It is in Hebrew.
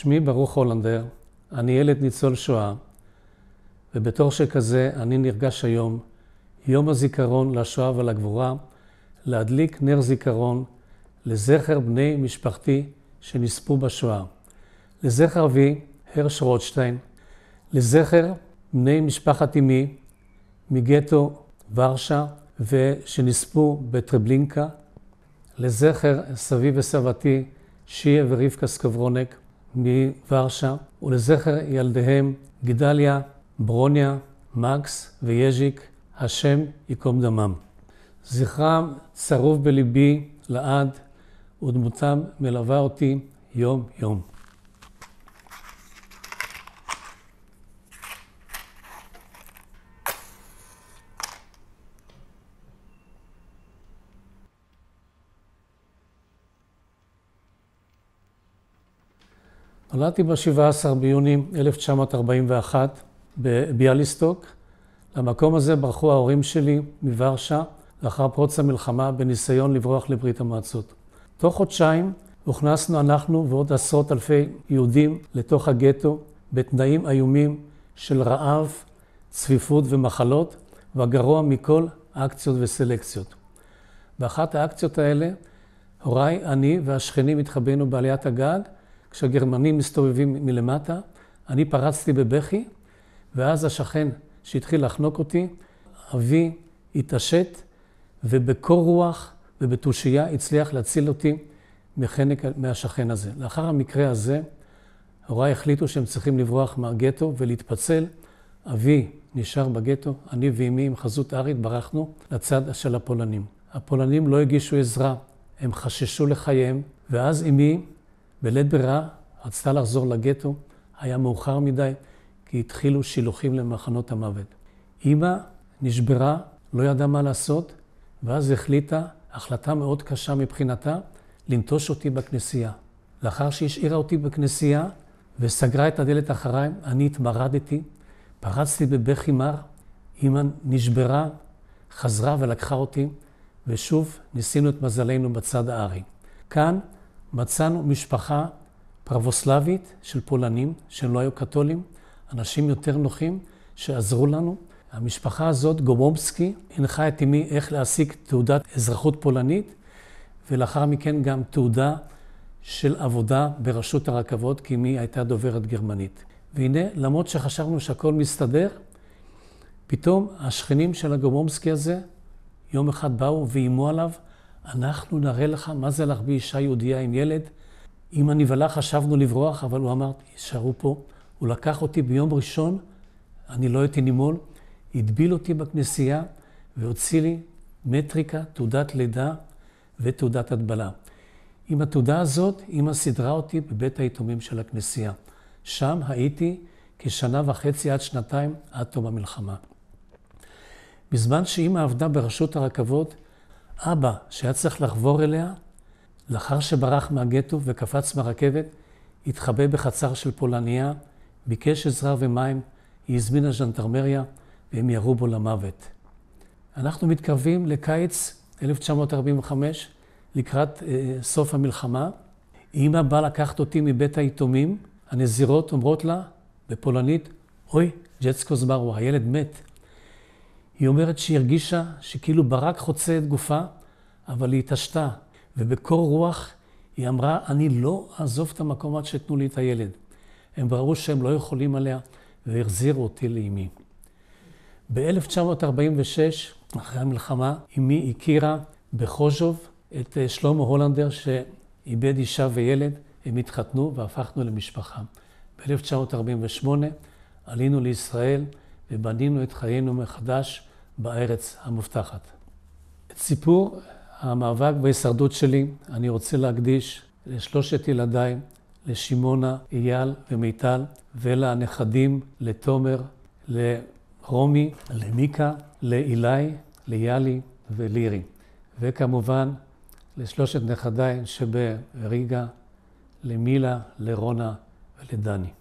שמי ברוך הולנדר, אני ילד ניצול שואה, ובתור שכזה אני נרגש היום, יום הזיכרון לשואה ולגבורה, להדליק נר זיכרון לזכר בני משפחתי שנספו בשואה, לזכר אבי, הרש רוטשטיין, לזכר בני משפחת אמי מגטו ורשה, ושנספו בטרבלינקה, לזכר סבי וסבתי שיה ורבקה סקוברונק, מוורשה, ולזכר ילדיהם גדליה, ברוניה, מקס ויז'יק, השם ייקום דמם. זכרם צרוב בליבי לעד, ודמותם מלווה אותי יום-יום. נולדתי ב-17 ביוני 1941 בביאליסטוק. למקום הזה ברחו ההורים שלי מוורשה לאחר פרוץ המלחמה בניסיון לברוח לברית המועצות. תוך חודשיים הוכנסנו אנחנו ועוד עשרות אלפי יהודים לתוך הגטו בתנאים איומים של רעב, צפיפות ומחלות, והגרוע מכל, אקציות וסלקציות. באחת האקציות האלה, הוריי, אני והשכנים התחבאנו בעליית הגג, כשהגרמנים מסתובבים מלמטה, אני פרצתי בבכי, ואז השכן שהתחיל לחנוק אותי, אבי התעשת, ובקור רוח ובתושייה הצליח להציל אותי מחנק מהשכן הזה. לאחר המקרה הזה, הוריי החליטו שהם צריכים לברוח מהגטו ולהתפצל. אבי נשאר בגטו, אני ואימי עם חזות ארית ברחנו לצד של הפולנים. הפולנים לא הגישו עזרה, הם חששו לחייהם, ואז אימי בלית ברירה רצתה לחזור לגטו, היה מאוחר מדי, כי התחילו שילוחים למחנות המוות. אימא נשברה, לא ידעה מה לעשות, ואז החליטה, החלטה מאוד קשה מבחינתה, לנטוש אותי בכנסייה. לאחר שהשאירה אותי בכנסייה וסגרה את הדלת אחריי, אני התמרדתי, פרצתי בבכי מר, אימא נשברה, חזרה ולקחה אותי, ושוב ניסינו את מזלנו בצד הארי. כאן מצאנו משפחה פרבוסלבית של פולנים, שהם לא היו קתולים, אנשים יותר נוחים שעזרו לנו. המשפחה הזאת, גומובסקי, הנחה את אמי איך להשיג תעודת אזרחות פולנית, ולאחר מכן גם תעודה של עבודה ברשות הרכבות, כי אמי הייתה דוברת גרמנית. והנה, למרות שחשבנו שהכל מסתדר, פתאום השכנים של הגומובסקי הזה יום אחד באו ואיימו עליו אנחנו נראה לך מה זה לך באישה יהודייה עם ילד. עם הנבלה חשבנו לברוח, אבל הוא אמר, תישארו פה. הוא לקח אותי ביום ראשון, אני לא הייתי נימול, הטביל אותי בכנסייה והוציא לי מטריקה, תעודת לידה ותעודת הטבלה. עם התעודה הזאת, אמא סידרה אותי בבית היתומים של הכנסייה. שם הייתי כשנה וחצי עד שנתיים עד תום המלחמה. בזמן שאמא עבדה ברשות הרכבות, אבא, שהיה צריך לחבור אליה, לאחר שברח מהגטו וקפץ מהרכבת, התחבא בחצר של פולניה, ביקש עזרה ומים, היא הזמינה ז'נטרמריה, והם ירו בו למוות. אנחנו מתקרבים לקיץ 1945, לקראת אה, סוף המלחמה. אמא באה לקחת אותי מבית היתומים, הנזירות אומרות לה, בפולנית, אוי, ג'צקו זמרו, הילד מת. היא אומרת שהיא הרגישה שכאילו ברק חוצה את גופה, אבל היא התעשתה, ובקור רוח היא אמרה, אני לא אעזוב את המקום עד שתנו לי את הילד. הם בררו שהם לא יכולים עליה, והחזירו אותי לאימי. ב-1946, אחרי המלחמה, אימי הכירה בחוז'וב את אה, שלמה הולנדר, שאיבד אישה וילד, הם התחתנו והפכנו למשפחה. ב-1948 עלינו לישראל ובנינו את חיינו מחדש בארץ המובטחת. את סיפור המאבק וההישרדות שלי אני רוצה להקדיש לשלושת ילדיי, לשמעונה, אייל ומיטל, ולנכדים, לתומר, לרומי, למיקה, לאילי, ליאלי ולירי. וכמובן, לשלושת נכדיי שבריגה, למילה, לרונה ולדני.